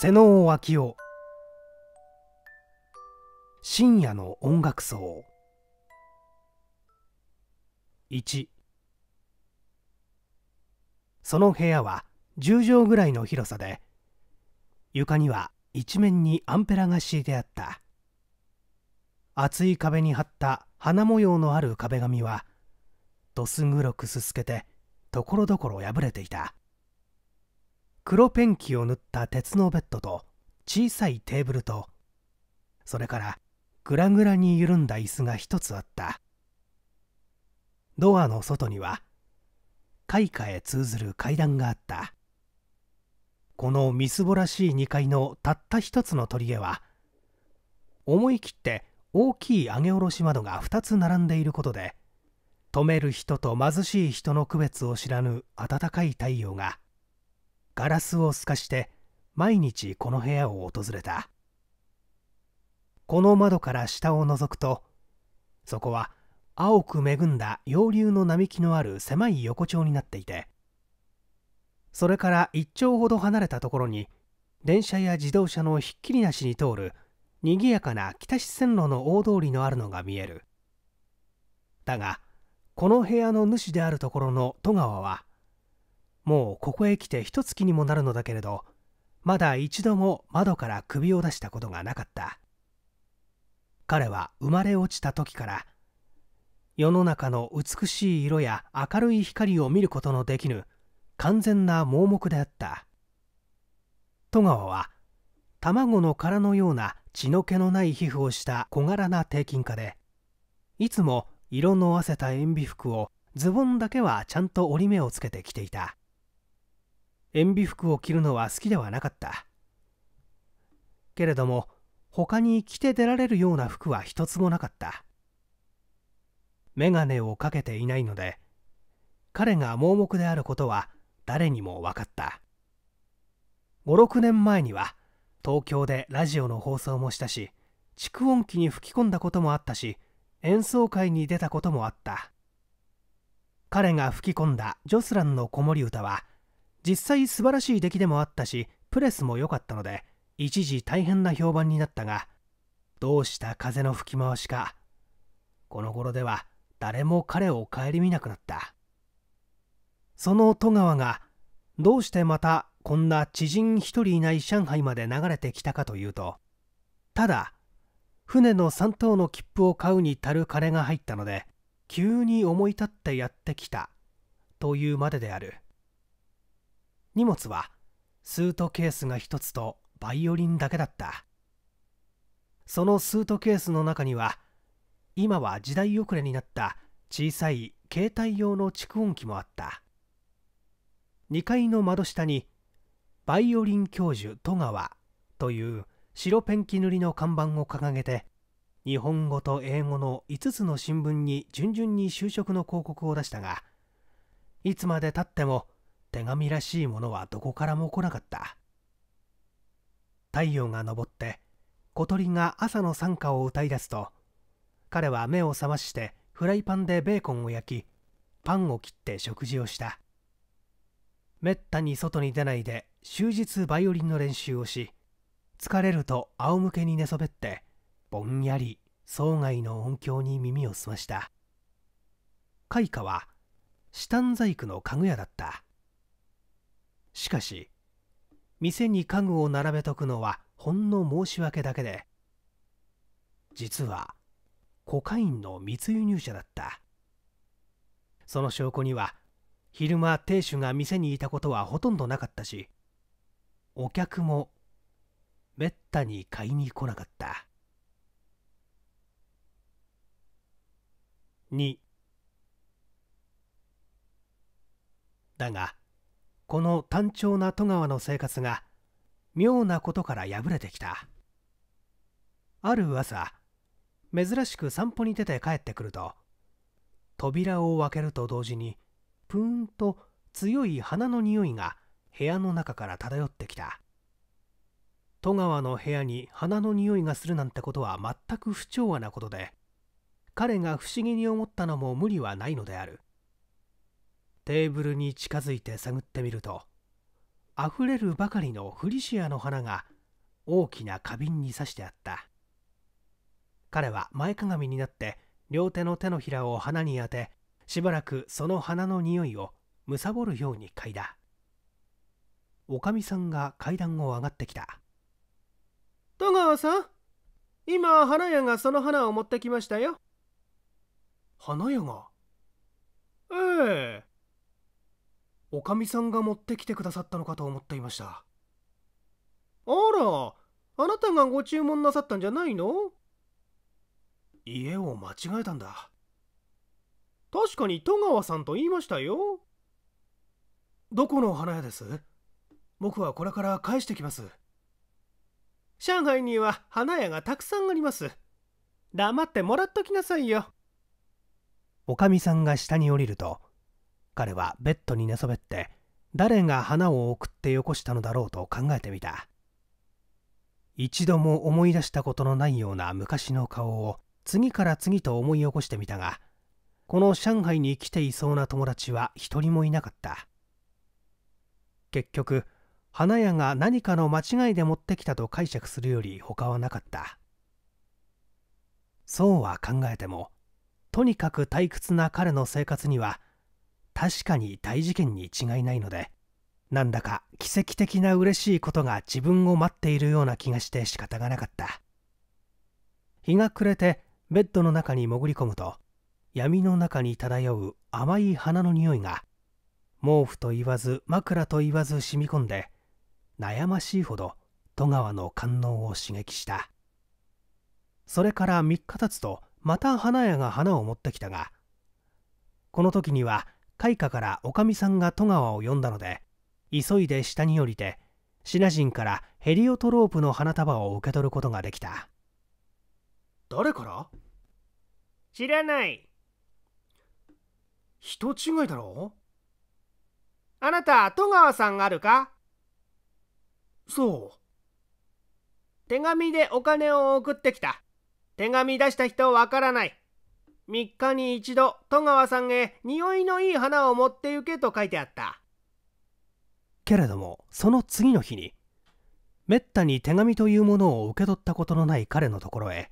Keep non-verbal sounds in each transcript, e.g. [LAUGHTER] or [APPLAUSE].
瀬能昭夫深夜の音楽奏1その部屋は10畳ぐらいの広さで床には一面にアンペラが敷いてあった厚い壁に貼った花模様のある壁紙はどす黒くすすけてところどころ破れていた黒ペンキを塗った鉄のベッドと小さいテーブルとそれからグラグラに緩んだ椅子が一つあったドアの外には階下へ通ずる階段があったこのみすぼらしい2階のたった一つのりへは思い切って大きい上げ下ろし窓が2つ並んでいることで止める人と貧しい人の区別を知らぬ暖かい太陽がガラスを透かして毎日この部屋を訪れたこの窓から下を覗くとそこは青く恵んだ洋流の並木のある狭い横丁になっていてそれから1丁ほど離れたところに電車や自動車のひっきりなしに通る賑やかな北四線路の大通りのあるのが見えるだがこの部屋の主であるところの戸川はもうここへ来て一月にもなるのだけれどまだ一度も窓から首を出したことがなかった彼は生まれ落ちた時から世の中の美しい色や明るい光を見ることのできぬ完全な盲目であった戸川は卵の殻のような血の気のない皮膚をした小柄な低金家でいつも色の合わせた塩ビ服をズボンだけはちゃんと折り目をつけてきていた塩ビ服を着るのは好きではなかったけれども他に着て出られるような服は一つもなかった眼鏡をかけていないので彼が盲目であることは誰にも分かった56年前には東京でラジオの放送もしたし蓄音機に吹き込んだこともあったし演奏会に出たこともあった彼が吹き込んだジョスランの子守歌は「実際素晴らしい出来でもあったしプレスも良かったので一時大変な評判になったがどうした風の吹き回しかこの頃では誰も彼を顧みなくなったその戸川がどうしてまたこんな知人一人いない上海まで流れてきたかというとただ船の3等の切符を買うに足る金が入ったので急に思い立ってやってきたというまでである。荷物はスートケースが1つとバイオリンだけだったそのスートケースの中には今は時代遅れになった小さい携帯用の蓄音機もあった2階の窓下にバイオリン教授戸川という白ペンキ塗りの看板を掲げて日本語と英語の5つの新聞に順々に就職の広告を出したがいつまでたっても手紙らしいものはどこからも来なかった太陽が昇って小鳥が朝の賛歌を歌い出すと彼は目を覚ましてフライパンでベーコンを焼きパンを切って食事をしためったに外に出ないで終日バイオリンの練習をし疲れると仰向けに寝そべってぼんやり郊外の音響に耳を澄ました開花はシタン細工の家具屋だったしかし店に家具を並べとくのはほんの申し訳だけで実はコカインの密輸入者だったその証拠には昼間亭主が店にいたことはほとんどなかったしお客もめったに買いに来なかった2だがこの単調な戸川の生活が妙なことから破れてきたある朝珍しく散歩に出て帰ってくると扉を開けると同時にプーンと強い花の匂いが部屋の中から漂ってきた戸川の部屋に花の匂いがするなんてことは全く不調和なことで彼が不思議に思ったのも無理はないのであるテーブルに近づいて探ってみるとあふれるばかりのフリシアの花が大きな花瓶に刺してあった彼は前かがみになって両手の手のひらを花に当てしばらくその花の匂いをむさぼるように嗅いだおかみさんが階段を上がってきた戸川さん今花屋がその花を持ってきましたよ花屋がええおかみさんが持ってきてくださったのかと思っていましたあらあなたがご注文なさったんじゃないの家を間違えたんだ確かに戸川さんと言いましたよどこの花屋です僕はこれから返してきます上海には花屋がたくさんあります黙ってもらっときなさいよおかみさんが下に降りると彼はベッドに寝そべって誰が花を送ってよこしたのだろうと考えてみた一度も思い出したことのないような昔の顔を次から次と思い起こしてみたがこの上海に来ていそうな友達は一人もいなかった結局花屋が何かの間違いで持ってきたと解釈するより他はなかったそうは考えてもとにかく退屈な彼の生活には確かに大事件に違いないのでなんだか奇跡的な嬉しいことが自分を待っているような気がして仕方がなかった日が暮れてベッドの中に潜り込むと闇の中に漂う甘い花の匂いが毛布と言わず枕と言わず染み込んで悩ましいほど戸川の観音を刺激したそれから3日経つとまた花屋が花を持ってきたがこの時には開花からおかみさんが戸川を呼んだので急いで下に降りてシナ人からヘリオトロープの花束を受け取ることができた誰から知らない人違いだろあなた戸川さんあるかそう手紙でお金を送ってきた手紙出した人わからない3日に一度戸川さんへ匂いのいい花を持って行けと書いてあったけれどもその次の日にめったに手紙というものを受け取ったことのない彼のところへ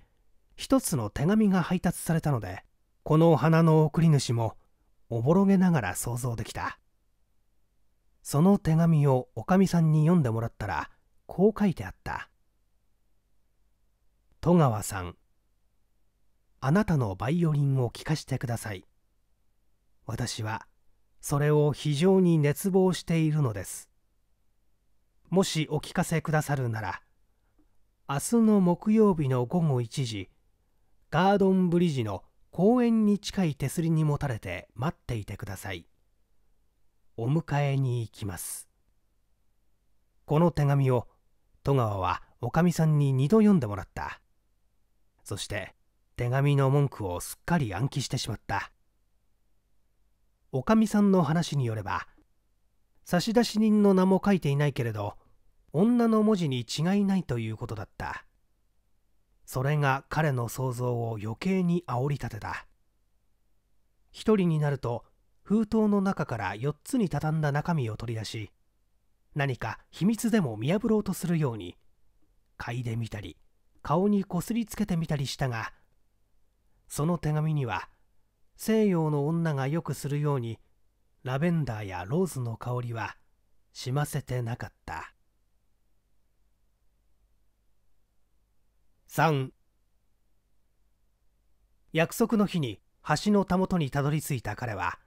一つの手紙が配達されたのでこの花の送り主もおぼろげながら想像できたその手紙をおかみさんに読んでもらったらこう書いてあった「戸川さんあなたのバイオリンを聴かせてください私はそれを非常に熱望しているのですもしお聞かせくださるなら明日の木曜日の午後1時ガードンブリッジの公園に近い手すりに持たれて待っていてくださいお迎えに行きますこの手紙を戸川はおかみさんに2度読んでもらったそして手紙の文句をすっかり暗記してしまったおかみさんの話によれば差出人の名も書いていないけれど女の文字に違いないということだったそれが彼の想像を余計に煽り立てた一人になると封筒の中から4つに畳んだ中身を取り出し何か秘密でも見破ろうとするように嗅いでみたり顔にこすりつけてみたりしたがその手紙には西洋の女がよくするようにラベンダーやローズの香りはしませてなかった三。約束の日に橋のたもとにたどり着いた彼は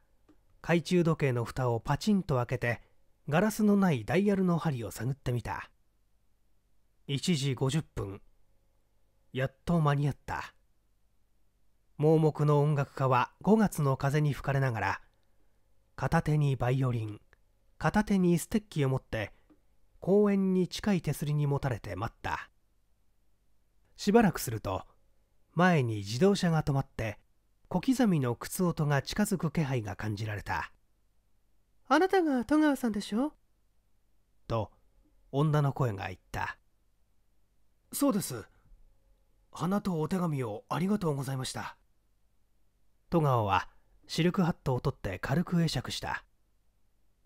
懐中時計の蓋をパチンと開けてガラスのないダイヤルの針を探ってみた1時50分やっと間に合った盲目の音楽家は5月の風に吹かれながら片手にバイオリン片手にステッキを持って公園に近い手すりに持たれて待ったしばらくすると前に自動車が止まって小刻みの靴音が近づく気配が感じられたあなたが戸川さんでしょと女の声が言ったそうです花とお手紙をありがとうございました戸川はシルクハットを取って軽く会釈した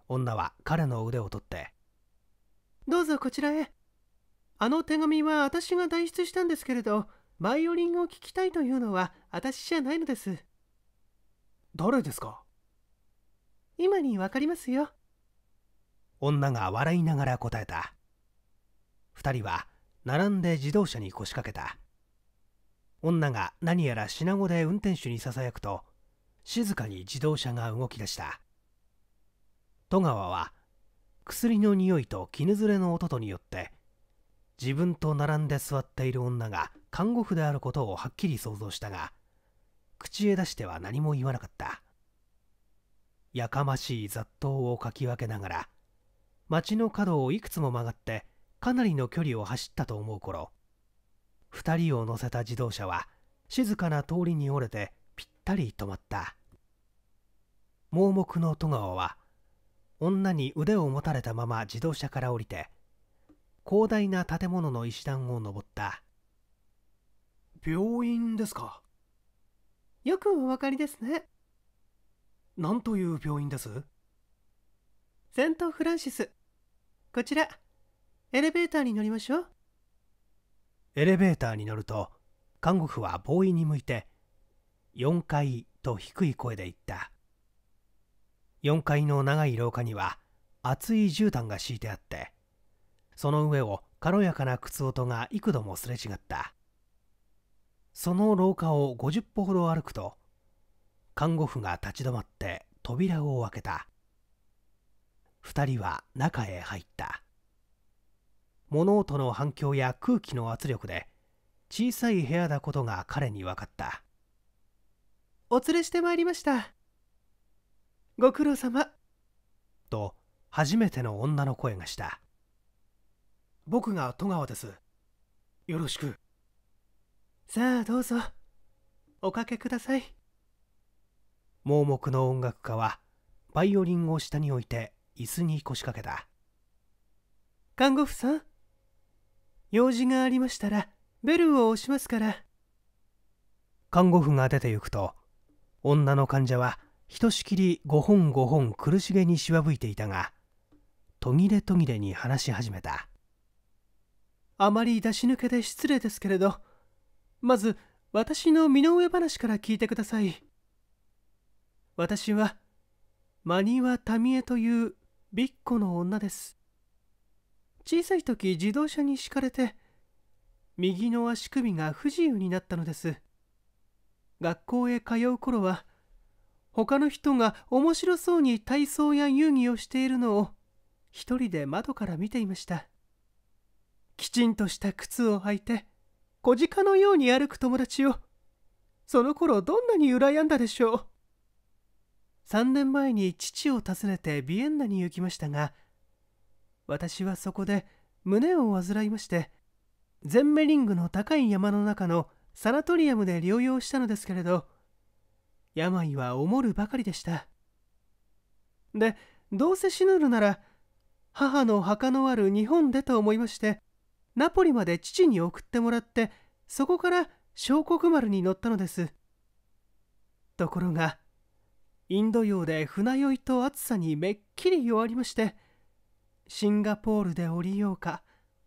女は彼の腕を取って「どうぞこちらへあの手紙は私が代筆したんですけれどバイオリンを聴きたいというのは私じゃないのです」誰ですか今にわかりますよ女が笑いながら答えた2人は並んで自動車に腰掛けた女が何やら品子で運転手にささやくと静かに自動車が動き出した戸川は薬の匂いと絹ずれの音とによって自分と並んで座っている女が看護婦であることをはっきり想像したが口へ出しては何も言わなかったやかましい雑踏をかき分けながら町の角をいくつも曲がってかなりの距離を走ったと思う頃2人を乗せた自動車は静かな通りに折れてぴったり止まった盲目の戸川は女に腕を持たれたまま自動車から降りて広大な建物の石段を登った病院ですかよくお分かりですね何という病院ですセントフランシスこちらエレベーターに乗りましょうエレベーターに乗ると看護婦はボーイに向いて4階と低い声で言った4階の長い廊下には厚い絨毯が敷いてあってその上を軽やかな靴音が幾度もすれ違ったその廊下を50歩ほど歩くと看護婦が立ち止まって扉を開けた2人は中へ入った物音の反響や空気の圧力で小さい部屋だことが彼に分かったお連れしてまいりましたご苦労様と初めての女の声がした僕が戸川ですよろしくさあどうぞおかけください盲目の音楽家はバイオリンを下に置いて椅子に腰掛けた看護婦さん用事がありましたらベルを押しますから看護婦が出て行くと女の患者はひとしきり5本5本苦しげにしわぶいていたが途切れ途切れに話し始めたあまり出し抜けで失礼ですけれどまず私の身の上話から聞いてください私はマニワ・タミエというビッコの女です小さい時自動車に敷かれて右の足首が不自由になったのです学校へ通う頃は他の人が面白そうに体操や遊戯をしているのを一人で窓から見ていましたきちんとした靴を履いて小鹿のように歩く友達をその頃どんなに羨んだでしょう3年前に父を訪ねてビエンナに行きましたが私はそこで胸を患いましてゼンメリングの高い山の中のサナトリアムで療養したのですけれど病はおもるばかりでしたでどうせ死ぬるなら母の墓のある日本でと思いましてナポリまで父に送ってもらってそこから小国丸に乗ったのですところがインド洋で船酔いと暑さにめっきり弱りましてシンガポールで降りようか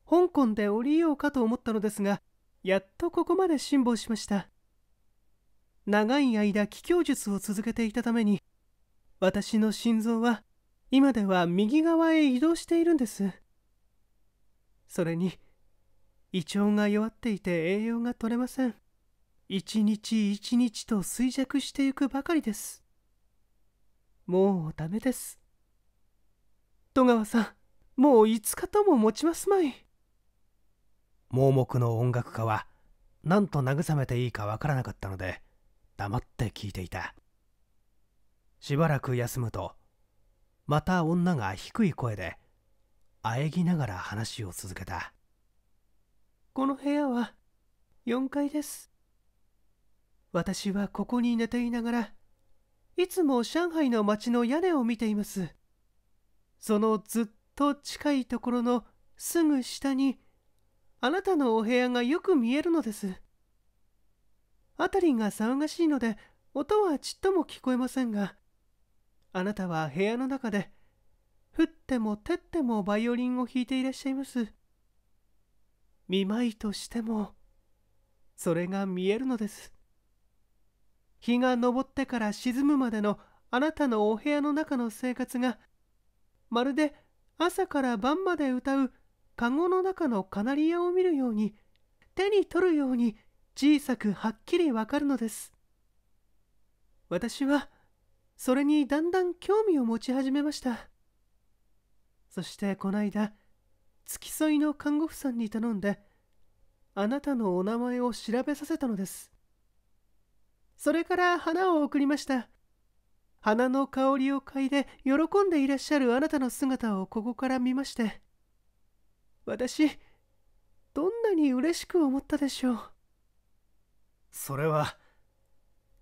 香港で降りようかと思ったのですがやっとここまで辛抱しました長い間気境術を続けていたために私の心臓は今では右側へ移動しているんですそれに胃腸が弱っていて栄養が取れません一日一日と衰弱していくばかりですもうダメです戸川さんもう5日とも持ちますまい盲目の音楽家は何と慰めていいかわからなかったので黙って聞いていたしばらく休むとまた女が低い声で喘ぎながら話を続けたこの部屋は4階です私はここに寝ていながらいつも上海の街の屋根を見ていますそのずっと近いところのすぐ下にあなたのお部屋がよく見えるのです辺りが騒がしいので音はちっとも聞こえませんがあなたは部屋の中で降っても照ってもバイオリンを弾いていらっしゃいます見舞いとしてもそれが見えるのです日が昇ってから沈むまでのあなたのお部屋の中の生活がまるで朝から晩まで歌うカゴの中のカナリアを見るように手に取るように小さくはっきりわかるのです私はそれにだんだん興味を持ち始めましたそしてこの間付き添いの看護婦さんに頼んであなたのお名前を調べさせたのですそれから花を贈りました花の香りを嗅いで喜んでいらっしゃるあなたの姿をここから見まして私どんなに嬉しく思ったでしょうそれは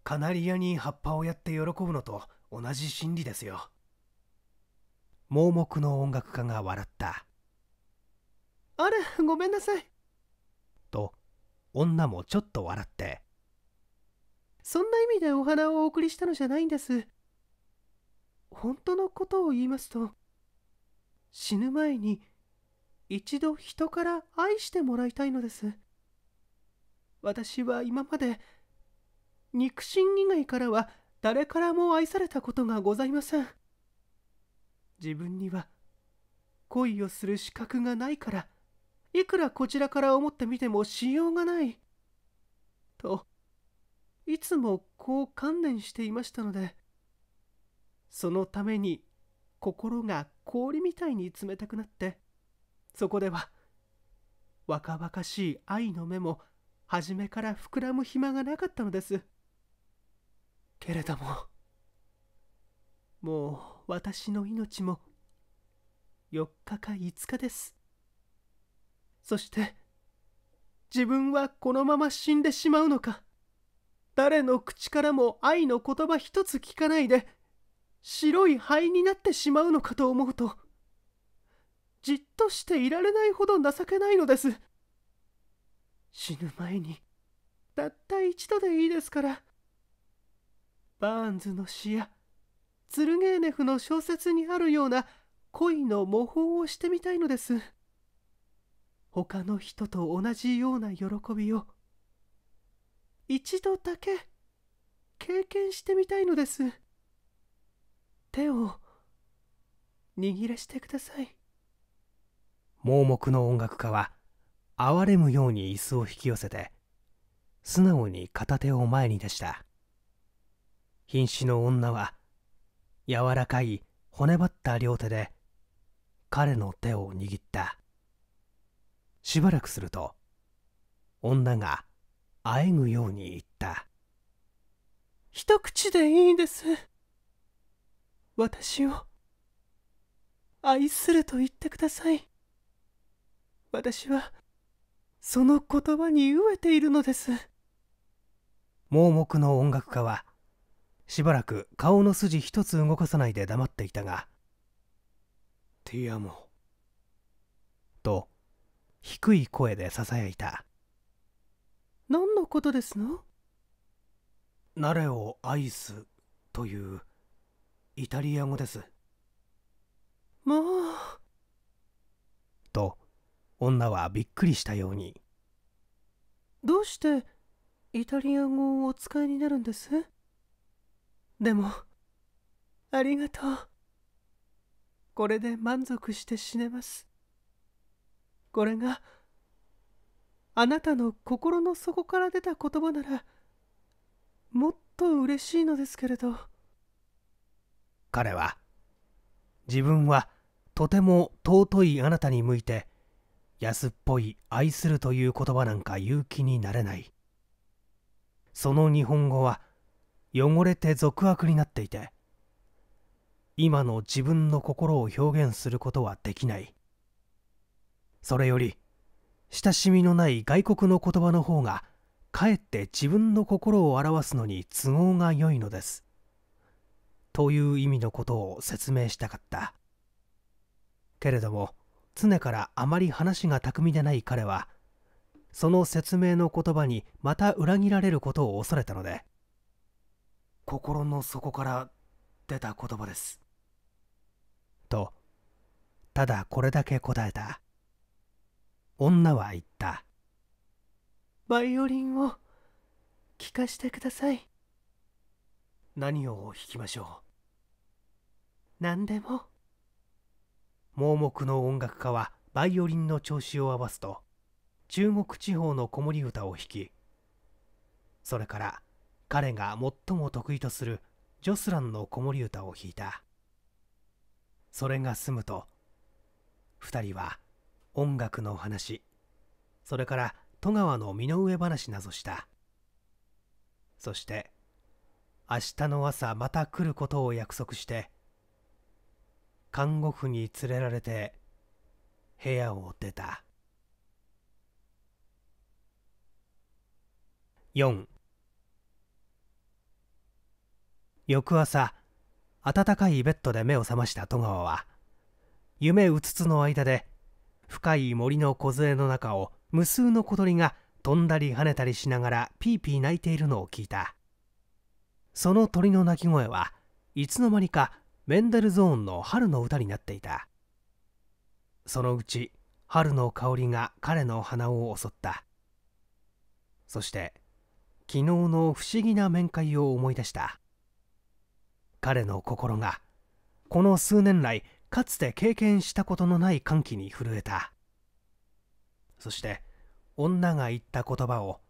カナリアに葉っぱをやって喜ぶのと同じ心理ですよ盲目の音楽家が笑ったあらごめんなさいと女もちょっと笑ってそんな意味でお花をお送りしたのじゃないんです本当のことを言いますと死ぬ前に一度人から愛してもらいたいのです私は今まで肉親以外からは誰からも愛されたことがございません自分には恋をする資格がないからいくらこちらから思ってみてもしようがないといつもこう観念していましたのでそのために心が氷みたいに冷たくなってそこでは若々しい愛の目も初めから膨らむ暇がなかったのですけれどももう私の命も4日か5日ですそして自分はこのまま死んでしまうのか誰の口からも愛の言葉一つ聞かないで白い灰になってしまうのかと思うとじっとしていられないほど情けないのです死ぬ前にたった一度でいいですからバーンズの詩やツルゲーネフの小説にあるような恋の模倣をしてみたいのです他の人と同じような喜びを一度だけ経験してみたいのです。手を握らしてください盲目の音楽家は哀れむように椅子を引き寄せて素直に片手を前に出した瀕死の女は柔らかい骨ばった両手で彼の手を握ったしばらくすると女があえぐように言った一口でいいです私を愛すると言ってください私はその言葉に飢えているのです盲目の音楽家はしばらく顔の筋一つ動かさないで黙っていたが「ティアモ」と低い声でささやいた何のことですの「慣れを愛す」という「イタリア語ですもうと女はびっくりしたようにどうしてイタリア語をお使いになるんですでもありがとうこれで満足して死ねますこれがあなたの心の底から出た言葉ならもっと嬉しいのですけれど。彼は自分はとても尊いあなたに向いて安っぽい愛するという言葉なんか言う気になれないその日本語は汚れて俗悪になっていて今の自分の心を表現することはできないそれより親しみのない外国の言葉の方がかえって自分の心を表すのに都合が良いのですという意味のことを説明したかったけれども常からあまり話が巧みでない彼はその説明の言葉にまた裏切られることを恐れたので心の底から出た言葉ですとただこれだけ答えた女は言ったバイオリンを聞かしてください何を弾きましょう何でも盲目の音楽家はバイオリンの調子を合わすと中国地方の子守歌を弾きそれから彼が最も得意とするジョスランの子守歌を弾いたそれが済むと2人は音楽の話それから戸川の身の上話などしたそして明日の朝また来ることを約束して看護婦に連れられて部屋を出た4翌朝暖かいベッドで目を覚ました戸川は夢うつつの間で深い森の梢の中を無数の小鳥が飛んだり跳ねたりしながらピーピー鳴いているのを聞いたその鳥の鳴き声はいつの間にかメンデルゾーンの春の歌になっていたそのうち春の香りが彼の鼻を襲ったそして昨日の不思議な面会を思い出した彼の心がこの数年来かつて経験したことのない歓喜に震えたそして女が言った言葉を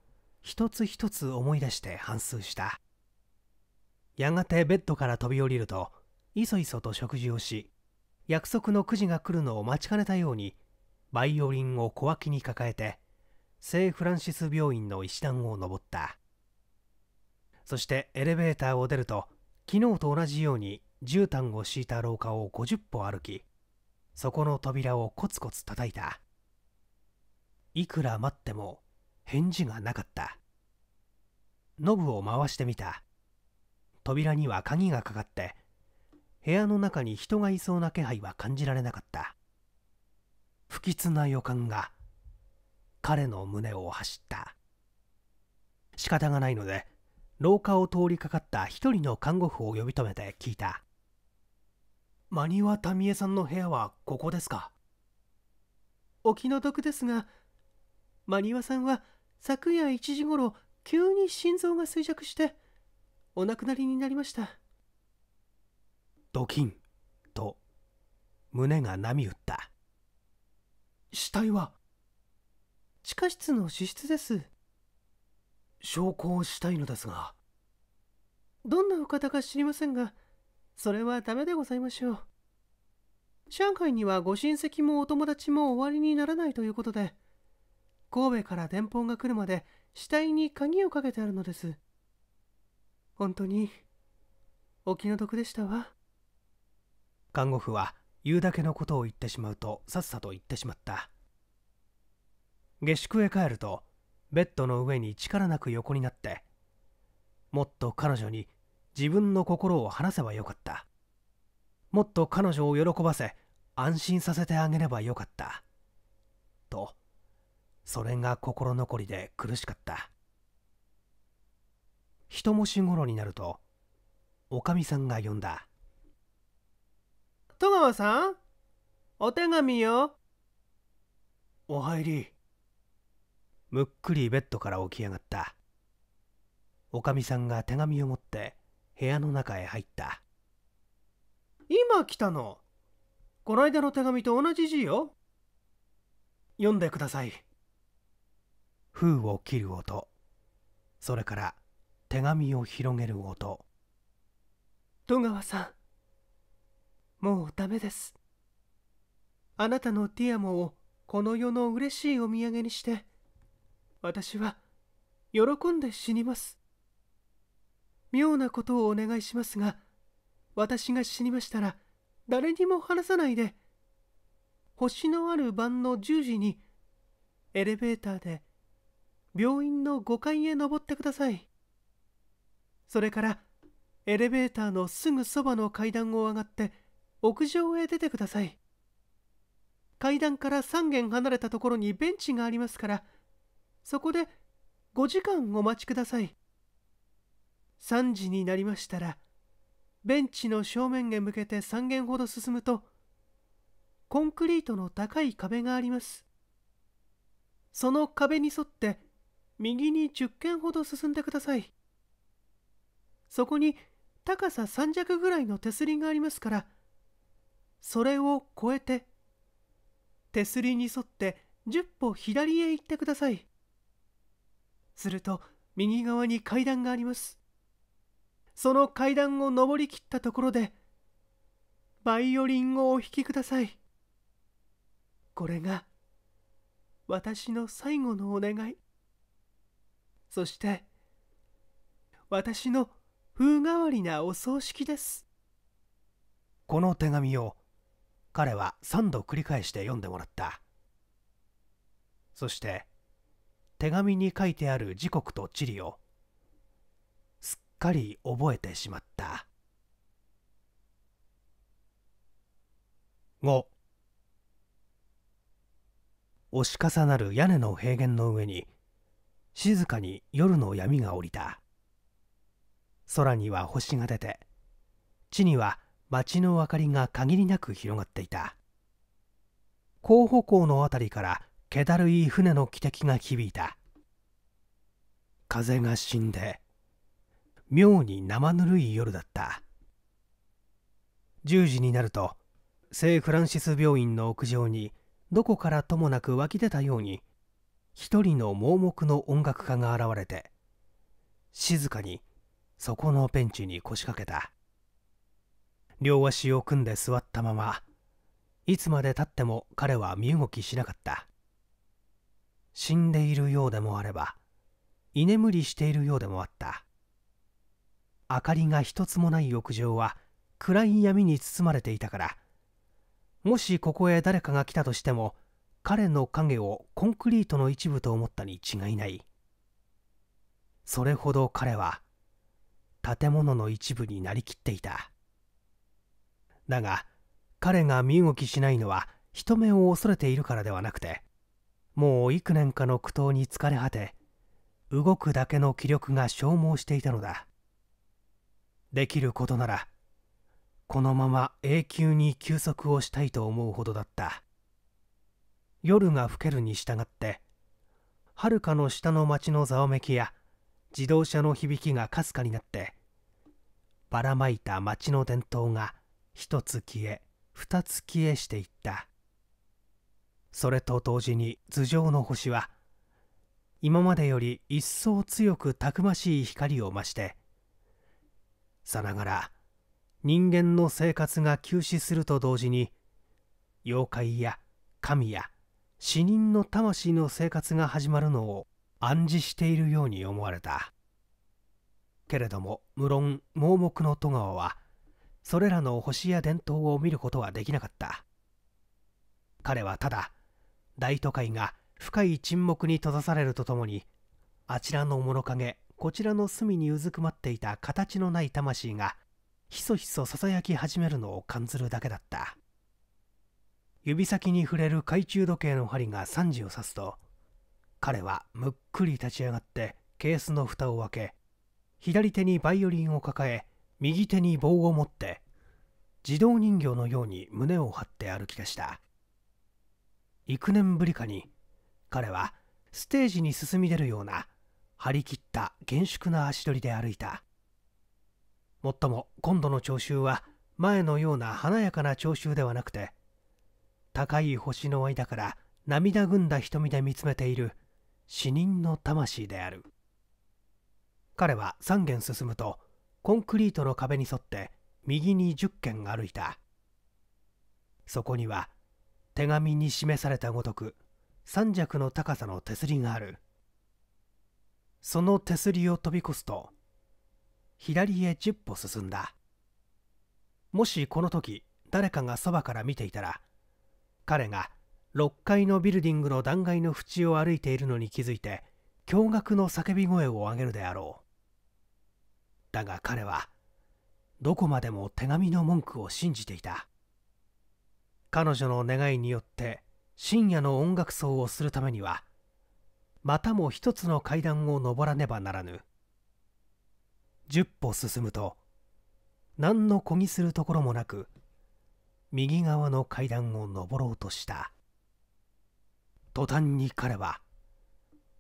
一つ一つ思い出して反芻したやがてベッドから飛び降りるといそいそと食事をし約束の9時が来るのを待ちかねたようにバイオリンを小脇に抱えて聖フランシス病院の石段を登ったそしてエレベーターを出ると昨日と同じように絨毯を敷いた廊下を50歩歩きそこの扉をコツコツ叩いたいくら待っても返事がなかったノブを回してみた扉には鍵がかかって部屋の中に人がいそうな気配は感じられなかった不吉な予感が彼の胸を走った仕方がないので廊下を通りかかった一人の看護婦を呼び止めて聞いた真庭民江さんの部屋はここですかお気の毒ですが真庭さんは昨夜1時ごろ急に心臓が衰弱してお亡くなりになりましたドキンと胸が波打った死体は地下室の死室です証拠をしたいのですがどんなお方か知りませんがそれはダメでございましょう上海にはご親戚もお友達も終わりにならないということで神戸から電報が来るまで死体に鍵をかけてあるのです本当にお気の毒でしたわ看護婦は言うだけのことを言ってしまうとさっさと言ってしまった下宿へ帰るとベッドの上に力なく横になってもっと彼女に自分の心を話せばよかったもっと彼女を喜ばせ安心させてあげればよかったとそれが心残りで苦しかった人もし頃になるとおかみさんが呼んだ戸川さんお手紙よお入りむっくりベッドから起き上がったおかみさんが手紙を持って部屋の中へ入った今来たのこないだの手紙と同じ字よ読んでください封を切る音それから手紙を広げる音戸川さんもうダメですあなたのティアモをこの世の嬉しいお土産にして私は喜んで死にます妙なことをお願いしますが私が死にましたら誰にも話さないで星のある晩の10時にエレベーターで病院の5階へ登ってくださいそれからエレベーターのすぐそばの階段を上がって屋上へ出てください階段から3軒離れたところにベンチがありますからそこで5時間お待ちください3時になりましたらベンチの正面へ向けて3軒ほど進むとコンクリートの高い壁がありますその壁に沿って右に10軒ほど進んでくださいそこに高さ3尺ぐらいの手すりがありますからそれを越えて手すりに沿って10歩左へ行ってくださいすると右側に階段がありますその階段を上りきったところでバイオリンをお弾きくださいこれが私の最後のお願いそして私の風変わりなお葬式ですこの手紙を彼は3度繰り返して読んでもらったそして手紙に書いてある時刻と地理をすっかり覚えてしまった5押し重なる屋根の平原の上に静かに夜の闇が降りた空には星が出て地には町の明かりが限りなく広がっていた後方向の辺りから気だるい船の汽笛が響いた風が死んで妙に生ぬるい夜だった10時になると聖フランシス病院の屋上にどこからともなく湧き出たように一人の盲目の音楽家が現れて静かにそこのベンチに腰掛けた両足を組んで座ったままいつまでたっても彼は身動きしなかった死んでいるようでもあれば居眠りしているようでもあった明かりが一つもない屋上は暗い闇に包まれていたからもしここへ誰かが来たとしても彼の影をコンクリートの一部と思ったに違いないそれほど彼は建物の一部になりきっていただが彼が身動きしないのは人目を恐れているからではなくてもう幾年かの苦闘に疲れ果て動くだけの気力が消耗していたのだできることならこのまま永久に休息をしたいと思うほどだった夜が更けるに従ってはるかの下の町のざわめきや自動車の響きがかすかになってばらまいた町の伝統が一つ消え二つ消えしていったそれと同時に頭上の星は今までより一層強くたくましい光を増してさながら人間の生活が休止すると同時に妖怪や神や死人の魂の生活が始まるのを暗示しているように思われたけれども無論盲目の戸川はそれらの星や伝統を見ることはできなかった彼はただ大都会が深い沈黙に閉ざされるとともにあちらの物陰こちらの隅にうずくまっていた形のない魂がひそひそささやき始めるのを感ずるだけだった指先に触れる懐中時計の針が3時を指すと彼はむっくり立ち上がってケースの蓋を開け左手にバイオリンを抱え右手に棒を持って自動人形のように胸を張って歩き出した幾年ぶりかに彼はステージに進み出るような張り切った厳粛な足取りで歩いたもっとも今度の聴衆は前のような華やかな聴衆ではなくて高い星の間から涙ぐんだ瞳で見つめている死人の魂である彼は3軒進むとコンクリートの壁に沿って右に10軒歩いたそこには手紙に示されたごとく3尺の高さの手すりがあるその手すりを飛び越すと左へ10歩進んだもしこの時誰かがそばから見ていたら彼が6階のビルディングの断崖の縁を歩いているのに気づいて驚愕の叫び声を上げるであろうだが彼はどこまでも手紙の文句を信じていた彼女の願いによって深夜の音楽奏をするためにはまたも一つの階段を上らねばならぬ10歩進むと何のこぎするところもなく右側の階段を登ろうとした途端に彼は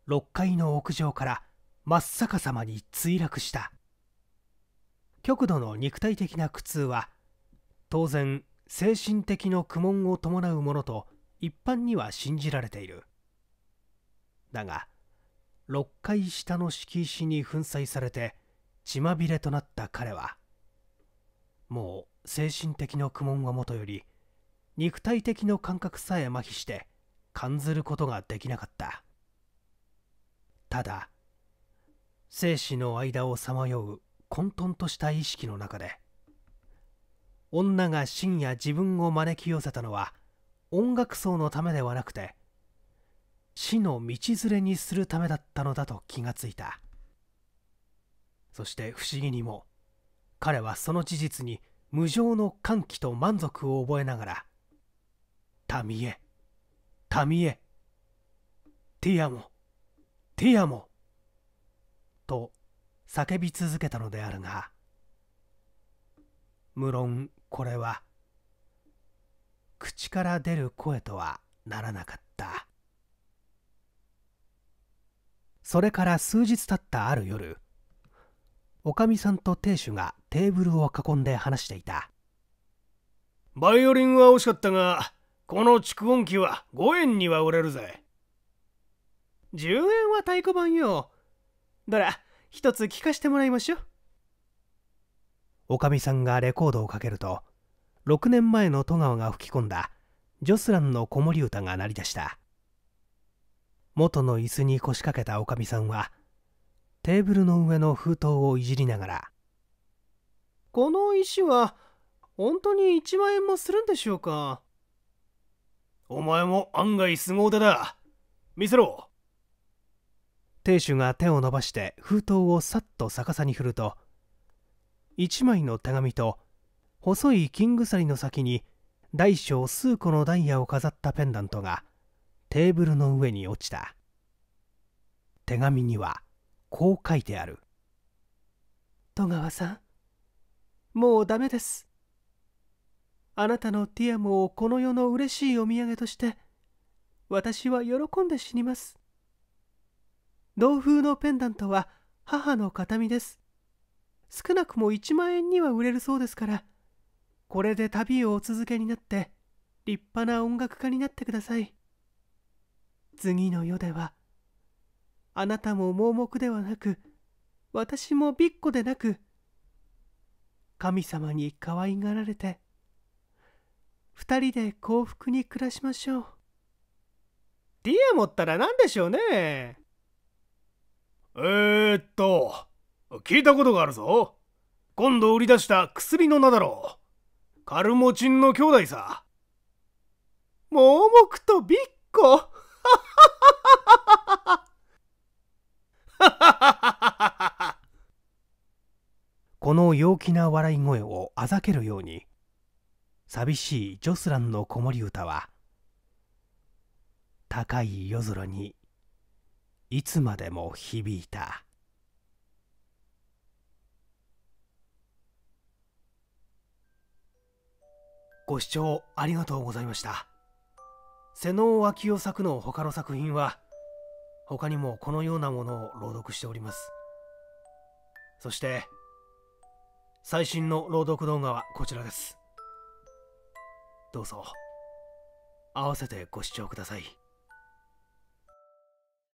6階の屋上から真っ逆さまに墜落した極度の肉体的な苦痛は当然精神的の苦悶を伴うものと一般には信じられているだが6階下の敷石に粉砕されて血まびれとなった彼はもう精神的の苦悶はもとより肉体的の感覚さえ麻痺して感ずることができなかったただ生死の間をさまよう混沌とした意識の中で女が深夜自分を招き寄せたのは音楽層のためではなくて死の道連れにするためだったのだと気がついたそして不思議にも彼はその事実に無情の歓喜と満足を覚えながら「タミエタミエティアモティアモ」と叫び続けたのであるが無論これは口から出る声とはならなかったそれから数日経ったある夜おかみさんと亭主がテーブルを囲んで話していたバイオリンは惜しかったがこの蓄音機は5円には売れるぜ10円は太鼓判よどら一つ聞かしてもらいましょうおかみさんがレコードをかけると6年前の戸川が吹き込んだジョスランの子守歌が鳴り出した元の椅子に腰掛けたおかみさんはテーブルの上の封筒をいじりながら「この石は本当に1万円もするんでしょうか?」お前も案外凄腕だ見せろ亭主が手を伸ばして封筒をさっと逆さに振ると一枚の手紙と細い金鎖の先に大小数個のダイヤを飾ったペンダントがテーブルの上に落ちた手紙にはこう書いてある「戸川さんもうダメです」あなたのティアムをこの世の嬉しいお土産として私は喜んで死にます同封のペンダントは母の形見です少なくも1万円には売れるそうですからこれで旅をお続けになって立派な音楽家になってください次の世ではあなたも盲目ではなく私もびっこでなく神様に可愛がられて二人で幸福に暮らしましょうディアモったら何でしょうねえー、っと、聞いたことがあるぞ。今度売り出した薬の名だろう。カルモチンの兄弟さ。盲目とビッコ [LAUGHS] この陽気な笑い声をあざけるように寂しいジョスランの子守歌は高い夜空にいつまでも響いたご視聴ありがとうございました瀬能脇夫作の他の作品は他にもこのようなものを朗読しておりますそして最新の朗読動画はこちらですどうぞ合わせてご視聴ください